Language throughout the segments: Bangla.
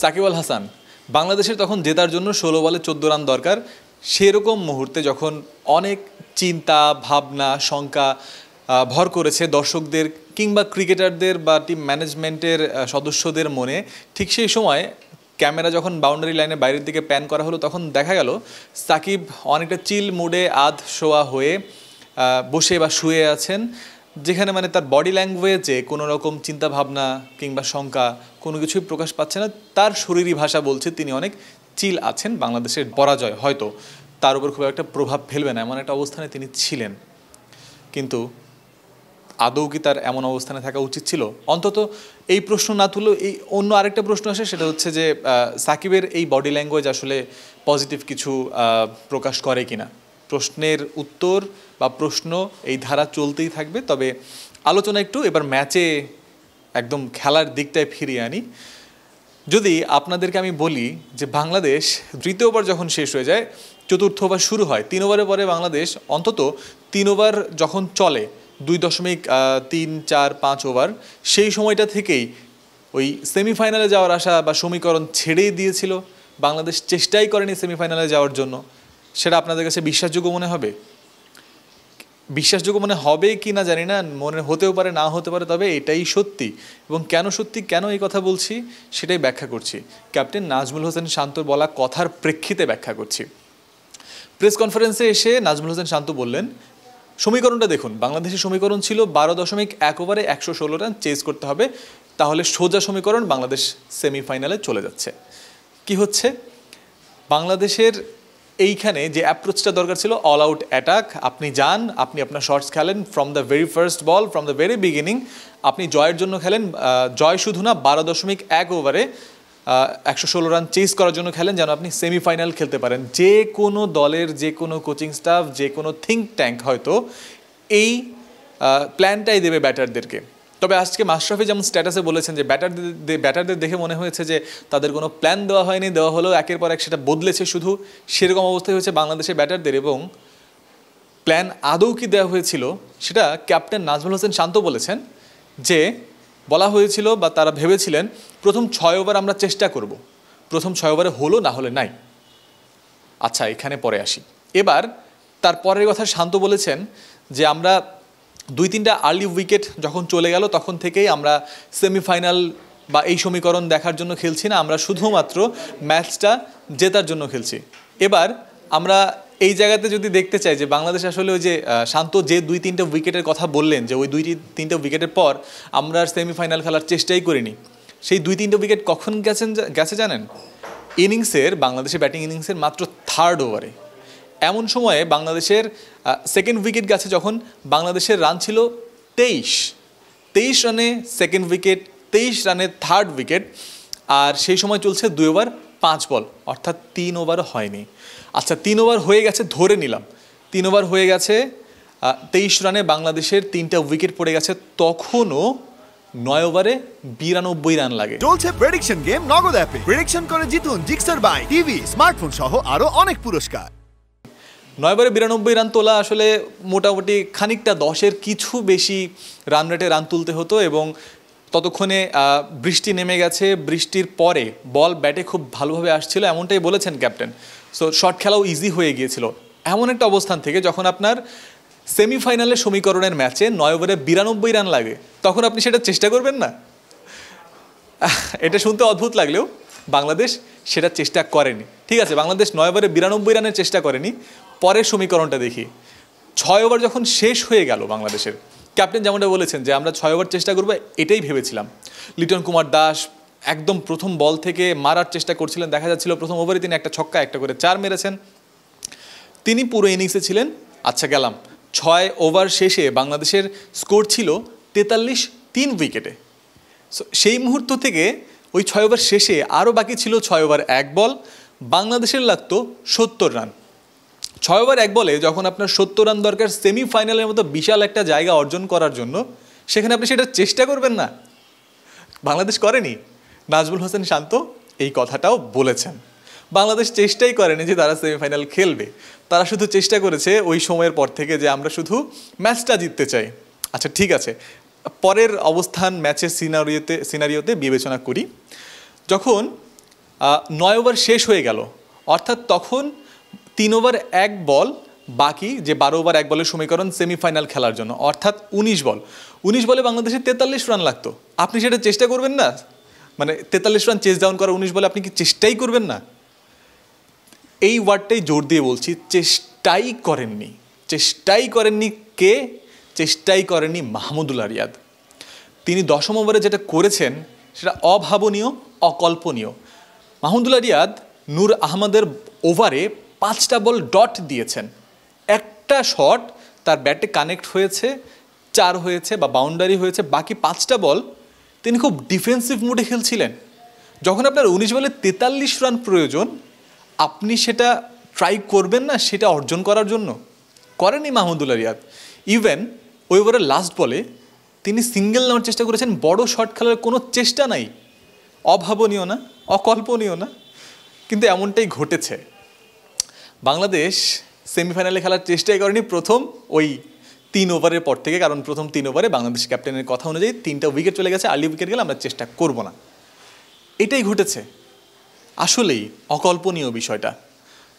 সাকিব আল হাসান বাংলাদেশের তখন জেতার জন্য ষোলো বলে চোদ্দো রান দরকার সেরকম মুহূর্তে যখন অনেক চিন্তা ভাবনা শঙ্কা ভর করেছে দর্শকদের কিংবা ক্রিকেটারদের বা টিম ম্যানেজমেন্টের সদস্যদের মনে ঠিক সেই সময় ক্যামেরা যখন বাউন্ডারি লাইনে বাইরের দিকে প্যান করা হলো তখন দেখা গেল সাকিব অনেকটা চিল মুডে আধ শোয়া হয়ে বসে বা শুয়ে আছেন যেখানে মানে তার বডি ল্যাঙ্গুয়েজে কোনো রকম চিন্তাভাবনা কিংবা শঙ্কা কোনো কিছুই প্রকাশ পাচ্ছে না তার শরীরী ভাষা বলছে তিনি অনেক চিল আছেন বাংলাদেশের পরাজয় হয়তো তার উপর খুব একটা প্রভাব ফেলবে না এমন একটা অবস্থানে তিনি ছিলেন কিন্তু আদৌ কি তার এমন অবস্থানে থাকা উচিত ছিল অন্তত এই প্রশ্ন না তুলেও এই অন্য আরেকটা প্রশ্ন আসে সেটা হচ্ছে যে সাকিবের এই বডি ল্যাঙ্গুয়েজ আসলে পজিটিভ কিছু প্রকাশ করে কিনা প্রশ্নের উত্তর বা প্রশ্ন এই ধারা চলতেই থাকবে তবে আলোচনা একটু এবার ম্যাচে একদম খেলার দিকটায় ফিরিয়ে আনি যদি আপনাদেরকে আমি বলি যে বাংলাদেশ দ্বিতীয়বার ওভার যখন শেষ হয়ে যায় চতুর্থ ওভার শুরু হয় তিন ওভারের পরে বাংলাদেশ অন্তত তিন ওভার যখন চলে দুই দশমিক তিন চার পাঁচ ওভার সেই সময়টা থেকেই ওই সেমিফাইনালে যাওয়ার আশা বা সমীকরণ ছেড়েই দিয়েছিল বাংলাদেশ চেষ্টাই করেনি সেমিফাইনালে যাওয়ার জন্য সেটা আপনাদের কাছে বিশ্বাসযোগ্য মনে হবে বিশ্বাসযোগ্য মনে হবে কি না জানি না মনে হতেও পারে না হতে পারে তবে এটাই সত্যি এবং কেন সত্যি কেন এই কথা বলছি সেটাই ব্যাখ্যা করছি ক্যাপ্টেন নাজমুল হোসেন শান্তর বলা কথার প্রেক্ষিতে ব্যাখ্যা করছি প্রেস কনফারেন্সে এসে নাজমুল হোসেন শান্ত বললেন সমীকরণটা দেখুন বাংলাদেশের সমীকরণ ছিল বারো দশমিক এক ওভারে একশো ষোলো রান চেজ করতে হবে তাহলে সোজা সমীকরণ বাংলাদেশ সেমিফাইনালে চলে যাচ্ছে কি হচ্ছে বাংলাদেশের এইখানে যে অ্যাপ্রোচটা দরকার ছিল অল আউট অ্যাটাক আপনি যান আপনি আপনার শর্টস খেলেন from the very first ball from the very beginning আপনি জয়ের জন্য খেলেন জয় শুধু না বারো দশমিক এক ওভারে একশো ষোলো রান চেস করার জন্য খেলেন যেন আপনি সেমিফাইনাল খেলতে পারেন যে কোনো দলের যে কোনো কোচিং স্টাফ যে কোনো থিঙ্ক ট্যাঙ্ক হয়তো এই প্ল্যানটাই দেবে ব্যাটারদেরকে তবে আজকে মাশরাফি যেমন স্ট্যাটাসে বলেছেন যে ব্যাটারদের ব্যাটারদের দেখে মনে হয়েছে যে তাদের কোনো প্ল্যান দেওয়া হয়নি দেওয়া হলো একের পর এক সেটা বদলেছে শুধু সেরকম অবস্থায় হয়েছে বাংলাদেশের ব্যাটারদের এবং প্ল্যান আদৌ কি দেওয়া হয়েছিল সেটা ক্যাপ্টেন নাজমুল হোসেন শান্ত বলেছেন যে বলা হয়েছিল বা তারা ভেবেছিলেন প্রথম ছয় ওভার আমরা চেষ্টা করব প্রথম ছয় ওভারে হলো না হলে নাই আচ্ছা এখানে পরে আসি এবার তার পরের কথা শান্ত বলেছেন যে আমরা দুই তিনটা আর্লি উইকেট যখন চলে গেল তখন থেকেই আমরা সেমিফাইনাল বা এই সমীকরণ দেখার জন্য খেলছি না আমরা শুধুমাত্র ম্যাচটা জেতার জন্য খেলছি এবার আমরা এই জায়গাতে যদি দেখতে চাই যে বাংলাদেশ আসলে ওই যে শান্ত যে দুই তিনটা উইকেটের কথা বললেন যে ওই দুই তিনটা উইকেটের পর আমরা সেমিফাইনাল খেলার চেষ্টাই করিনি সেই দুই তিনটা উইকেট কখন গেছেন গেছে জানেন ইনিংসের বাংলাদেশের ব্যাটিং ইনিংসের মাত্র থার্ড ওভারে এমন সময়ে বাংলাদেশের সেকেন্ড উইকেট গেছে যখন বাংলাদেশের রান ছিল তেইশ তেইশ রানে সেকেন্ড উইকেট তেইশ রানে থার্ড উইকেট আর সেই সময় চলছে দুই ওভার পাঁচ বল অর্থাৎ তিন ওভার হয়নি আচ্ছা তিন ওভার হয়ে গেছে ধরে নিলাম তিন ওভার হয়ে গেছে তেইশ রানে বাংলাদেশের তিনটা উইকেট পড়ে গেছে তখনও নয় ওভারে বিরানব্বই রান লাগে চলছে প্রেডিকশন গেম নগদ অ্যাপে প্রেডিকশন করে জিতুন জিক্সার বাই টিভি স্মার্টফোন সহ আরও অনেক পুরস্কার নয়বারে বিরানব্বই রান তোলা আসলে মোটামুটি খানিকটা দশের কিছু বেশি রান রেটে রান তুলতে হতো এবং ততক্ষণে বৃষ্টি নেমে গেছে বৃষ্টির পরে বল ব্যাটে খুব ভালোভাবে আসছিল এমনটাই বলেছেন ক্যাপ্টেন সো শর্ট খেলাও ইজি হয়ে গিয়েছিল এমন একটা অবস্থান থেকে যখন আপনার সেমিফাইনালের সমীকরণের ম্যাচে নয় ওভারে বিরানব্বই রান লাগে তখন আপনি সেটা চেষ্টা করবেন না এটা শুনতে অদ্ভুত লাগলেও বাংলাদেশ সেটা চেষ্টা করেনি ঠিক আছে বাংলাদেশ নয় ওভারে বিরানব্বই রানের চেষ্টা করেনি পরের সমীকরণটা দেখি ছয় ওভার যখন শেষ হয়ে গেল বাংলাদেশের ক্যাপ্টেন যেমনটা বলেছেন যে আমরা ছয় ওভার চেষ্টা করবো এটাই ভেবেছিলাম লিটন কুমার দাস একদম প্রথম বল থেকে মারার চেষ্টা করছিলেন দেখা যাচ্ছিল প্রথম ওভারে তিনি একটা ছক্কা একটা করে চার মেরেছেন তিনি পুরো ইনিংসে ছিলেন আচ্ছা গেলাম ছয় ওভার শেষে বাংলাদেশের স্কোর ছিল তেতাল্লিশ তিন উইকেটে সো সেই মুহূর্ত থেকে ওই ছয় ওভার শেষে আরও বাকি ছিল ছয় ওভার এক বল বাংলাদেশের লাগতো সত্তর রান ছয় ওভার এক বলে যখন আপনার সত্তর রান দরকার সেমিফাইনালের মতো বিশাল একটা জায়গা অর্জন করার জন্য সেখানে আপনি সেটা চেষ্টা করবেন না বাংলাদেশ করেনি নাজমুল হোসেন শান্ত এই কথাটাও বলেছেন বাংলাদেশ চেষ্টাই করেনি যে তারা সেমিফাইনাল খেলবে তারা শুধু চেষ্টা করেছে ওই সময়ের পর থেকে যে আমরা শুধু ম্যাচটা জিততে চাই আচ্ছা ঠিক আছে পরের অবস্থান ম্যাচের সিনারিওতে সিনারিওতে বিবেচনা করি যখন নয় ওভার শেষ হয়ে গেল অর্থাৎ তখন তিন ওভার এক বল বাকি যে বারো ওভার এক বলের সমীকরণ সেমিফাইনাল খেলার জন্য অর্থাৎ উনিশ বল উনিশ বলে বাংলাদেশের তেতাল্লিশ রান লাগতো আপনি সেটা চেষ্টা করবেন না মানে তেতাল্লিশ রান চেস ডাউন করা উনিশ বলে আপনি কি চেষ্টাই করবেন না এই ওয়ার্ডটাই জোর দিয়ে বলছি চেষ্টাই করেননি চেষ্টাই করেননি কে চেষ্টাই করেননি মাহমুদুল্লাহ রিয়াদ তিনি দশম ওভারে যেটা করেছেন সেটা অভাবনীয় অকল্পনীয় মাহমুদুল্লাহ রিয়াদ নূর আহমদের ওভারে পাঁচটা বল ডট দিয়েছেন একটা শট তার ব্যাটে কানেক্ট হয়েছে চার হয়েছে বা বাউন্ডারি হয়েছে বাকি পাঁচটা বল তিনি খুব ডিফেন্সিভ মুডে খেলছিলেন যখন আপনার উনিশ বলে তেতাল্লিশ রান প্রয়োজন আপনি সেটা ট্রাই করবেন না সেটা অর্জন করার জন্য করেনি মাহমুদুল্লা রিয়াদ ইভেন ওই ওভারের লাস্ট বলে তিনি সিঙ্গেল নেওয়ার চেষ্টা করেছেন বড় শট খেলার কোনো চেষ্টা নাই অভাবনীয় না অকল্পনীয় না কিন্তু এমনটাই ঘটেছে বাংলাদেশ সেমিফাইনালে খেলার চেষ্টাই করেনি প্রথম ওই তিন ওভারের পর থেকে কারণ প্রথম তিন ওভারে বাংলাদেশ ক্যাপ্টেনের কথা অনুযায়ী তিনটা উইকেট চলে গেছে আর্লি উইকেট গেলে আমরা চেষ্টা করব না এটাই ঘটেছে আসলেই অকল্পনীয় বিষয়টা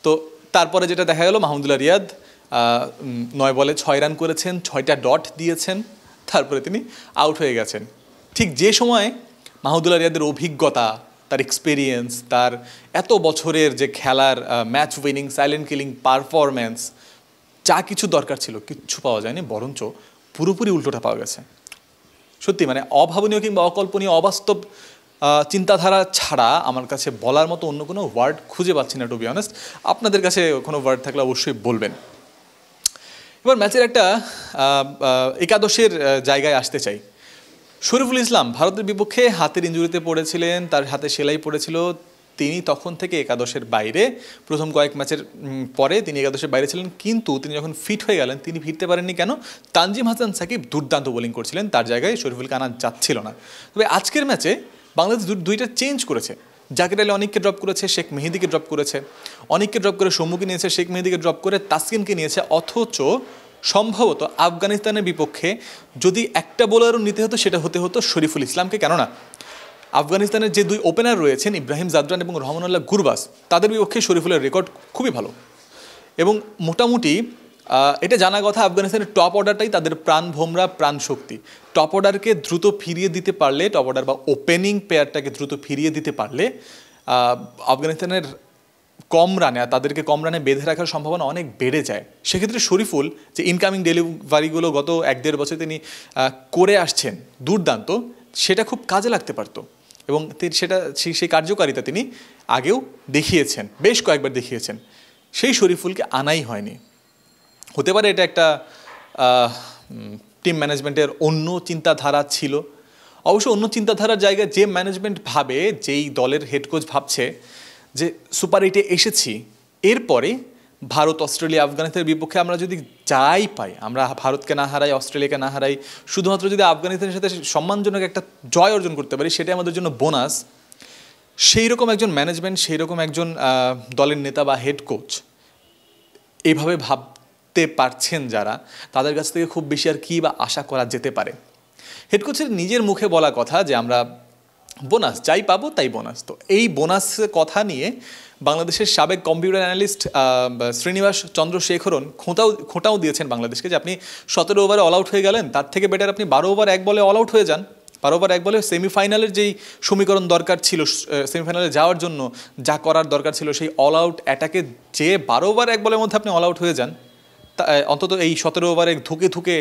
তো তারপরে যেটা দেখা গেল মাহমুদুল্লাহ রিয়াদ নয় বলে ছয় রান করেছেন ছয়টা ডট দিয়েছেন তারপরে তিনি আউট হয়ে গেছেন ঠিক যে সময় মাহমুদুল্লাহ রিয়াদের অভিজ্ঞতা তার এক্সপিরিয়েন্স তার এত বছরের যে খেলার match winning silent killing performance যা কিছু দরকার ছিল কিচ্ছু পাওয়া যায়নি বরঞ্চ পুরোপুরি উল্টোটা পাওয়া গেছে সত্যি মানে অভাবনীয় কিংবা অকল্পনীয় অবাস্তব চিন্তাধারা ছাড়া আমার কাছে বলার মতো অন্য কোনো ওয়ার্ড খুঁজে পাচ্ছি না টু বি অনেস্ট আপনাদের কাছে কোনো ওয়ার্ড থাকলে অবশ্যই বলবেন এবার ম্যাচের একটা একাদশের জায়গায় আসতে চাই শরীফুল ইসলাম ভারতের বিপক্ষে হাতের ইঞ্জুরিতে পড়েছিলেন তার হাতে সেলাই পড়েছিল তিনি তখন থেকে একাদশের বাইরে প্রথম কয়েক ম্যাচের পরে তিনি একাদশের বাইরে ছিলেন কিন্তু তিনি যখন ফিট হয়ে গেলেন তিনি ফিরতে পারেননি কেন তানজিম হাসান সাকিব দুর্দান্ত বোলিং করছিলেন তার জায়গায় শরীফুলকে আনা যাচ্ছিল না তবে আজকের ম্যাচে বাংলাদেশ দুইটা চেঞ্জ করেছে জাকির আলী অনেককে ড্রপ করেছে শেখ মেহেদিকে ড্রপ করেছে অনেককে ড্রপ করে সৌম্যকে নিয়েছে শেখ মেহেদিকে ড্রপ করে তাসকিনকে নিয়েছে অথচ সম্ভবত আফগানিস্তানের বিপক্ষে যদি একটা বোলারও নিতে হতো সেটা হতে হতো শরীফুল ইসলামকে কেননা আফগানিস্তানের যে দুই ওপেনার রয়েছেন ইব্রাহিম জাদরান এবং রহমানুল্লাহ গুরবাস তাদের বিপক্ষে শরীফুলের রেকর্ড খুবই ভালো এবং মোটামুটি এটা জানা কথা আফগানিস্তানের টপ অর্ডারটাই তাদের প্রাণ ভোমরা প্রাণ শক্তি টপ অর্ডারকে দ্রুত ফিরিয়ে দিতে পারলে টপ অর্ডার বা ওপেনিং পেয়ারটাকে দ্রুত ফিরিয়ে দিতে পারলে আফগানিস্তানের কম রানে আর তাদেরকে কম রানে বেঁধে রাখার সম্ভাবনা অনেক বেড়ে যায় সেক্ষেত্রে শরীফুল যে ইনকামিং ডেলিভারিগুলো গত এক দেড় বছর তিনি করে আসছেন দুর্দান্ত সেটা খুব কাজে লাগতে পারতো এবং সেটা সেই কার্যকারিতা তিনি আগেও দেখিয়েছেন বেশ কয়েকবার দেখিয়েছেন সেই শরীফুলকে আনাই হয়নি হতে পারে এটা একটা টিম ম্যানেজমেন্টের অন্য চিন্তাধারা ছিল অবশ্য অন্য চিন্তাধারার জায়গায় যে ম্যানেজমেন্ট ভাবে যেই দলের হেড কোচ ভাবছে যে সুপার এইটে এসেছি এরপরে ভারত অস্ট্রেলিয়া আফগানিস্তানের বিপক্ষে আমরা যদি যাই পাই আমরা ভারতকে না হারাই অস্ট্রেলিয়াকে না হারাই শুধুমাত্র যদি আফগানিস্তানের সাথে সম্মানজনক একটা জয় অর্জন করতে পারি সেটাই আমাদের জন্য বোনাস সেই রকম একজন ম্যানেজমেন্ট সেই রকম একজন দলের নেতা বা হেড কোচ এভাবে ভাবতে পারছেন যারা তাদের কাছ থেকে খুব বেশি আর কী বা আশা করা যেতে পারে হেড কোচের নিজের মুখে বলা কথা যে আমরা বোনাস যাই পাবো তাই বোনাস তো এই বোনাস কথা নিয়ে বাংলাদেশের সাবেক কম্পিউটার অ্যানালিস্ট শ্রীনিবাস চন্দ্রশেখরন খোঁটাও খোঁটাও দিয়েছেন বাংলাদেশকে যে আপনি সতেরো ওভারে অল আউট হয়ে গেলেন তার থেকে বেটার আপনি বারো ওভার এক বলে অল আউট হয়ে যান বারো ওভার এক বলে সেমিফাইনালের যেই সমীকরণ দরকার ছিল সেমিফাইনালে যাওয়ার জন্য যা করার দরকার ছিল সেই অল আউট অ্যাটাকে যে বারো ওভার এক বলের মধ্যে আপনি অল আউট হয়ে যান অন্তত এই সতেরো ওভারে ধুকে ধুকে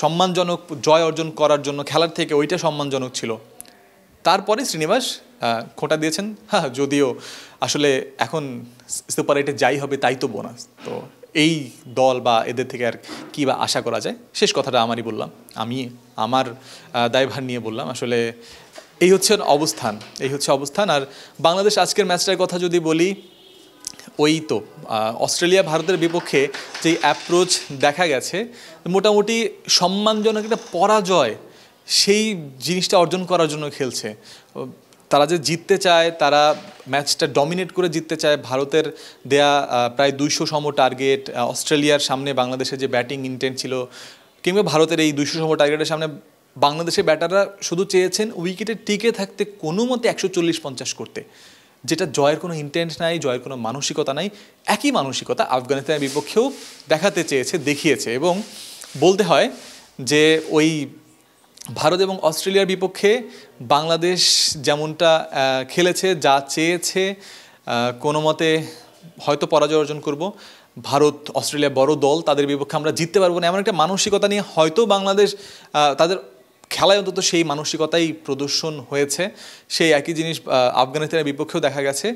সম্মানজনক জয় অর্জন করার জন্য খেলার থেকে ওইটা সম্মানজনক ছিল তারপরে শ্রীনিবাস খোঁটা দিয়েছেন হ্যাঁ যদিও আসলে এখন সুপার যাই হবে তাই তো বোনাস তো এই দল বা এদের থেকে আর কী বা আশা করা যায় শেষ কথাটা আমারই বললাম আমি আমার দায়ভার নিয়ে বললাম আসলে এই হচ্ছে অবস্থান এই হচ্ছে অবস্থান আর বাংলাদেশ আজকের ম্যাচটার কথা যদি বলি ওই তো অস্ট্রেলিয়া ভারতের বিপক্ষে যেই অ্যাপ্রোচ দেখা গেছে মোটামুটি সম্মানজনক একটা পরাজয় সেই জিনিসটা অর্জন করার জন্য খেলছে তারা যে জিততে চায় তারা ম্যাচটা ডমিনেট করে জিততে চায় ভারতের দেয়া প্রায় দুইশো সম টার্গেট অস্ট্রেলিয়ার সামনে বাংলাদেশের যে ব্যাটিং ইন্টেন্ট ছিল কিংবা ভারতের এই দুইশো সম টার্গেটের সামনে বাংলাদেশের ব্যাটাররা শুধু চেয়েছেন উইকেটে টিকে থাকতে কোনো মতে একশো চল্লিশ পঞ্চাশ করতে যেটা জয়ের কোনো ইন্টেন্ট নাই জয়ের কোনো মানসিকতা নাই একই মানসিকতা আফগানিস্তানের বিপক্ষেও দেখাতে চেয়েছে দেখিয়েছে এবং বলতে হয় যে ওই ভারত এবং অস্ট্রেলিয়ার বিপক্ষে বাংলাদেশ যেমনটা খেলেছে যা চেয়েছে কোনো মতে হয়তো পরাজয় অর্জন করব ভারত অস্ট্রেলিয়া বড় দল তাদের বিপক্ষে আমরা জিততে পারবো না এমন একটা মানসিকতা নিয়ে হয়তো বাংলাদেশ তাদের খেলায় অন্তত সেই মানসিকতাই প্রদর্শন হয়েছে সেই একই জিনিস আফগানিস্তানের বিপক্ষেও দেখা গেছে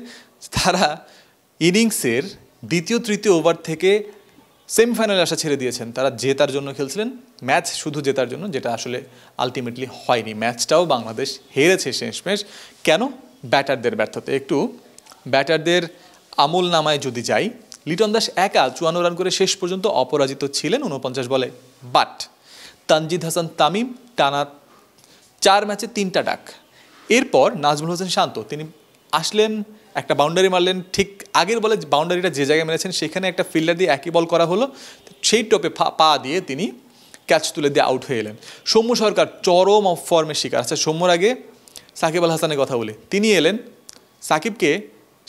তারা ইনিংসের দ্বিতীয় তৃতীয় ওভার থেকে সেমিফাইনালে আশা ছেড়ে দিয়েছেন তারা জেতার জন্য খেলছিলেন ম্যাচ শুধু জেতার জন্য যেটা আসলে আলটিমেটলি হয়নি ম্যাচটাও বাংলাদেশ হেরেছে শেষমেশ কেন ব্যাটারদের ব্যর্থতা একটু ব্যাটারদের আমল নামায় যদি যাই লিটন দাস একা চুয়ান্ন রান করে শেষ পর্যন্ত অপরাজিত ছিলেন উনপঞ্চাশ বলে বাট তানজিদ হাসান তামিম টানা চার ম্যাচে তিনটা ডাক এরপর নাজমুল হোসেন শান্ত তিনি আসলেন একটা বাউন্ডারি মারলেন ঠিক আগের বলে বাউন্ডারিটা যে জায়গায় মেরেছেন সেখানে একটা ফিল্ডার দিয়ে একই বল করা হলো সেই টপে পা দিয়ে তিনি ক্যাচ তুলে দিয়ে আউট হয়ে এলেন সৌম্য সরকার চরম ফর্মের শিকার আচ্ছা সৌম্যর আগে সাকিব আল হাসানের কথা বলে তিনি এলেন সাকিবকে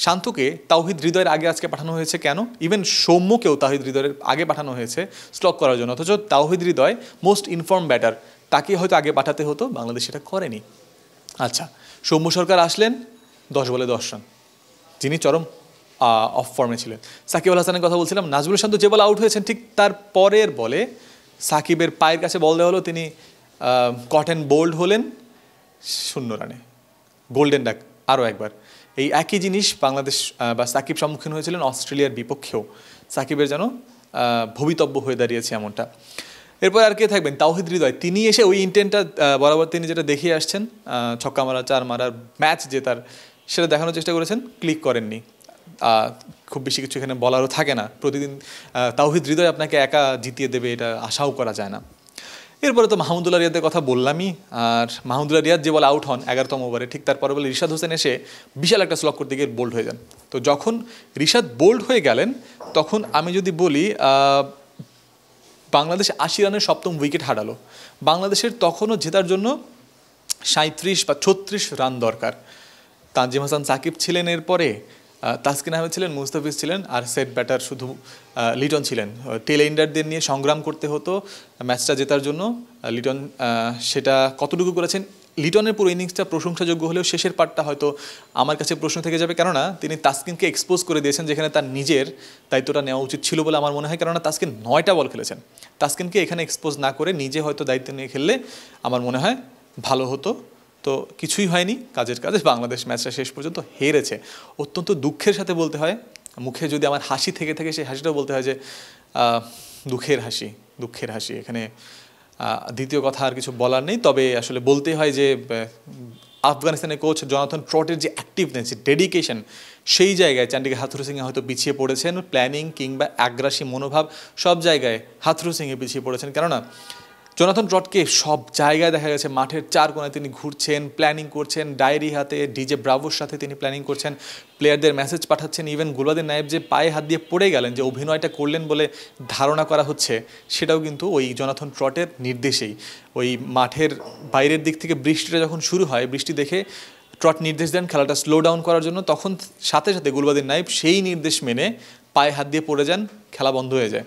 শান্তকে তাওহিদ হৃদয়ের আগে আজকে পাঠানো হয়েছে কেন ইভেন সৌম্যকেও তাহিদ হৃদয়ের আগে পাঠানো হয়েছে স্টক করার জন্য অথচ তাওহিদ হৃদয় মোস্ট ইনফর্ম ব্যাটার তাকে হয়তো আগে পাঠাতে হতো বাংলাদেশ সেটা করেনি আচ্ছা সৌম্য সরকার আসলেন দশ বলে দশ রান যিনি চরম অফ ফর্মে ছিলেন সাকিব আল হাসানের কথা বলছিলাম নাজমুল শান্ত যে বল আউট হয়েছেন ঠিক তার পরের বলে সাকিবের পায়ের কাছে বল দেওয়া হলো তিনি কটন বোল্ড হলেন শূন্য রানে গোল্ডেন ডাক আরও একবার এই একই জিনিস বাংলাদেশ বা সাকিব সম্মুখীন হয়েছিলেন অস্ট্রেলিয়ার বিপক্ষেও সাকিবের যেন ভবিতব্য হয়ে দাঁড়িয়েছে এমনটা এরপর আর কে থাকবেন তাওহিদ হৃদয় তিনি এসে ওই ইন্টেন্টটা বরাবর তিনি যেটা দেখিয়ে আসছেন ছক্কা মারা চার মারার ম্যাচ জেতার সেটা দেখানোর চেষ্টা করেছেন ক্লিক করেননি খুব বেশি কিছু এখানে বলারও থাকে না প্রতিদিন তাওহিদ হৃদয় আপনাকে একা জিতিয়ে দেবে এটা আশাও করা যায় না এরপরে তো মাহমুদুল্লাহ রিয়াদের কথা বললামই আর মাহমুদুল্লাহ রিয়াদ যে বলে আউট হন এগারোতম ওভারে ঠিক তারপরে বলে রিশাদ হোসেন এসে বিশাল একটা স্লক করতে গিয়ে বোল্ড হয়ে যান তো যখন রিশাদ বোল্ড হয়ে গেলেন তখন আমি যদি বলি বাংলাদেশ আশি রানের সপ্তম উইকেট হারালো বাংলাদেশের তখনও জেতার জন্য সাঁত্রিশ বা ছত্রিশ রান দরকার তানজিম হাসান সাকিব ছিলেন এরপরে তাসকিন আহমেদ ছিলেন মুস্তাফিজ ছিলেন আর সেট ব্যাটার শুধু লিটন ছিলেন টেলেন্ডারদের নিয়ে সংগ্রাম করতে হতো ম্যাচটা জেতার জন্য লিটন সেটা কতটুকু করেছেন লিটনের পুরো ইনিংসটা প্রশংসাযোগ্য হলেও শেষের পার্টটা হয়তো আমার কাছে প্রশ্ন থেকে যাবে কেননা তিনি তাসকিনকে এক্সপোজ করে দিয়েছেন যেখানে তার নিজের দায়িত্বটা নেওয়া উচিত ছিল বলে আমার মনে হয় কেননা তাসকিন নয়টা বল খেলেছেন তাসকিনকে এখানে এক্সপোজ না করে নিজে হয়তো দায়িত্ব নিয়ে খেললে আমার মনে হয় ভালো হতো তো কিছুই হয়নি কাজের কাজে বাংলাদেশ ম্যাচটা শেষ পর্যন্ত হেরেছে অত্যন্ত দুঃখের সাথে বলতে হয় মুখে যদি আমার হাসি থেকে থাকে সেই হাসিটাও বলতে হয় যে দুঃখের হাসি দুঃখের হাসি এখানে দ্বিতীয় কথা আর কিছু বলার নেই তবে আসলে বলতে হয় যে আফগানিস্তানের কোচ জনাথন ট্রটের যে অ্যাক্টিভনেস যে ডেডিকেশন সেই জায়গায় চান্ডিকে হাথুরু সিংহে হয়তো পিছিয়ে পড়েছেন প্ল্যানিং কিংবা আগ্রাসী মনোভাব সব জায়গায় হাথুরু সিংহে পিছিয়ে পড়েছেন কেননা জোনাথন ট্রটকে সব জায়গায় দেখা গেছে মাঠের চার কোণে তিনি ঘুরছেন প্ল্যানিং করছেন ডায়েরি হাতে ডিজে ব্রাভোর সাথে তিনি প্ল্যানিং করছেন প্লেয়ারদের মেসেজ পাঠাচ্ছেন ইভেন গুলবাদের নায়েব যে পায়ে হাত দিয়ে পড়ে গেলেন যে অভিনয়টা করলেন বলে ধারণা করা হচ্ছে সেটাও কিন্তু ওই জনাথন ট্রটের নির্দেশেই ওই মাঠের বাইরের দিক থেকে বৃষ্টিটা যখন শুরু হয় বৃষ্টি দেখে ট্রট নির্দেশ দেন খেলাটা স্লো ডাউন করার জন্য তখন সাথে সাথে গুলবাদের নাইব সেই নির্দেশ মেনে পায়ে হাত দিয়ে পড়ে যান খেলা বন্ধ হয়ে যায়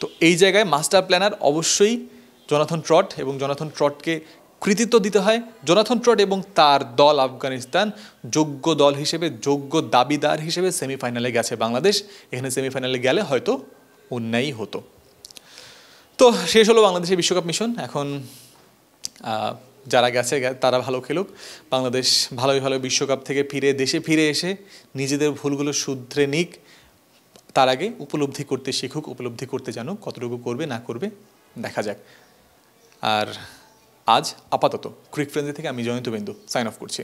তো এই জায়গায় মাস্টার প্ল্যানার অবশ্যই জোনাথন ট্রট এবং জোনাথন ট্রটকে কৃতিত্ব দিতে হয় জোনাথন ট্রট এবং তার দল আফগানিস্তান যোগ্য দল হিসেবে যোগ্য দাবিদার হিসেবে সেমিফাইনালে গেছে বাংলাদেশ এখানে সেমিফাইনালে গেলে হয়তো অন্যায়ই হতো তো শেষ হলো বাংলাদেশের বিশ্বকাপ মিশন এখন যারা গেছে তারা ভালো খেলুক বাংলাদেশ ভালোই ভালো বিশ্বকাপ থেকে ফিরে দেশে ফিরে এসে নিজেদের ভুলগুলো শুধরে নিক তার আগে উপলব্ধি করতে শিখুক উপলব্ধি করতে জানুক কতটুকু করবে না করবে দেখা যাক আর আজ আপাতত ক্রিক ফ্রেন্ডি থেকে আমি জয়ন্ত বিন্দু সাইন অফ করছি